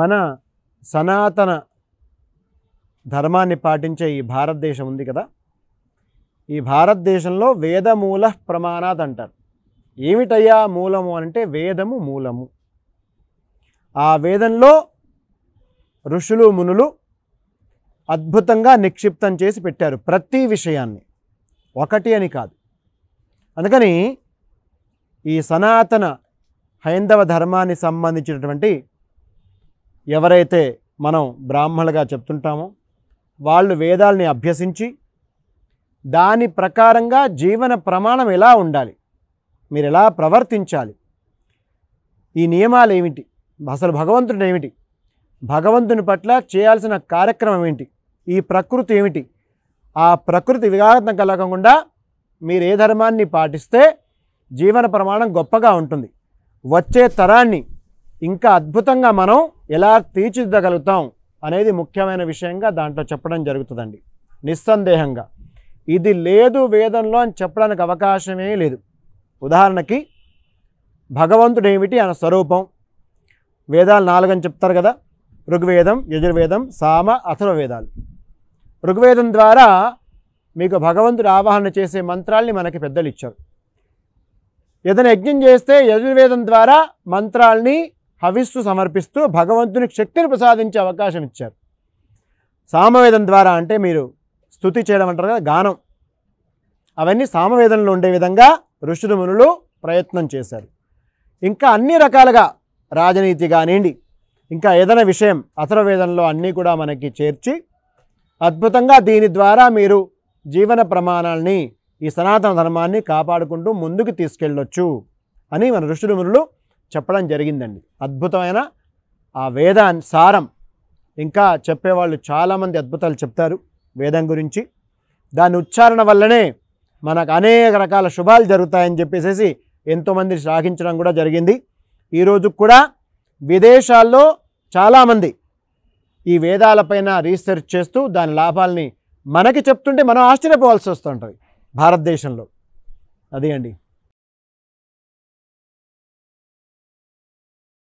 మన సనాతన ధర్మాన్ని పాటించే ఈ భారతదేశం ఉంది కదా ఈ భారతదేశంలో వేదమూల ప్రమాణాద్ అంటారు ఏమిటయ్యా మూలము అంటే వేదము మూలము ఆ వేదంలో ఋషులు మునులు అద్భుతంగా నిక్షిప్తం చేసి పెట్టారు ప్రతి విషయాన్ని ఒకటి అని కాదు అందుకని ఈ సనాతన హైందవ ధర్మానికి సంబంధించినటువంటి ఎవరైతే మనం బ్రాహ్మణులుగా చెప్తుంటామో వాళ్ళు వేదాలని అభ్యసించి దాని ప్రకారంగా జీవన ప్రమాణం ఎలా ఉండాలి మీరు ఎలా ప్రవర్తించాలి ఈ నియమాలు ఏమిటి అసలు భగవంతుడు ఏమిటి భగవంతుని పట్ల చేయాల్సిన కార్యక్రమం ఏమిటి ఈ ప్రకృతి ఏమిటి ఆ ప్రకృతి విఘాతం కలగకుండా మీరు ఏ ధర్మాన్ని పాటిస్తే జీవన ప్రమాణం గొప్పగా ఉంటుంది వచ్చే తరాన్ని ఇంకా అద్భుతంగా మనం ఎలా తీర్చిదిద్దగలుగుతాం అనేది ముఖ్యమైన విషయంగా దాంట్లో చెప్పడం జరుగుతుందండి నిస్సందేహంగా ఇది లేదు వేదంలో అని చెప్పడానికి అవకాశమే లేదు ఉదాహరణకి భగవంతుడు ఏమిటి ఆయన స్వరూపం వేదాలు నాలుగని చెప్తారు కదా ఋగ్వేదం యజుర్వేదం సామ అథర్వవేదాలు ఋగ్వేదం ద్వారా మీకు భగవంతుడు ఆవాహన చేసే మంత్రాల్ని మనకి పెద్దలు ఇచ్చారు ఏదైనా యజ్ఞం చేస్తే యజుర్వేదం ద్వారా మంత్రాల్ని హవిస్సు సమర్పిస్తూ భగవంతునికి శక్తిని ప్రసాదించే అవకాశం ఇచ్చారు సామవేదం ద్వారా అంటే మీరు స్థుతి చేయడం అంటారు కదా గానం అవన్నీ సామవేదంలో ఉండే విధంగా ఋషులు మునులు ప్రయత్నం చేశారు ఇంకా అన్ని రకాలుగా రాజనీతి కానివ్వండి ఇంకా ఏదైనా విషయం అథర్వేదంలో అన్నీ కూడా మనకి చేర్చి అద్భుతంగా దీని ద్వారా మీరు జీవన ప్రమాణాలని ఈ సనాతన ధర్మాన్ని కాపాడుకుంటూ ముందుకు తీసుకెళ్ళొచ్చు అని మన ఋషులు మునులు చెప్పడం జరిగిందండి అద్భుతమైన ఆ వేద సారం ఇంకా చెప్పేవాళ్ళు చాలామంది అద్భుతాలు చెప్తారు వేదం గురించి దాని ఉచ్చారణ వల్లనే మనకు అనేక రకాల శుభాలు జరుగుతాయని చెప్పేసి ఎంతోమంది శ్లాఘించడం కూడా జరిగింది ఈరోజు కూడా విదేశాల్లో చాలామంది ఈ వేదాలపైన రీసెర్చ్ చేస్తూ దాని లాభాలని మనకి చెప్తుంటే మనం ఆశ్చర్యపోవాల్సి వస్తుంటుంది భారతదేశంలో అదే అండి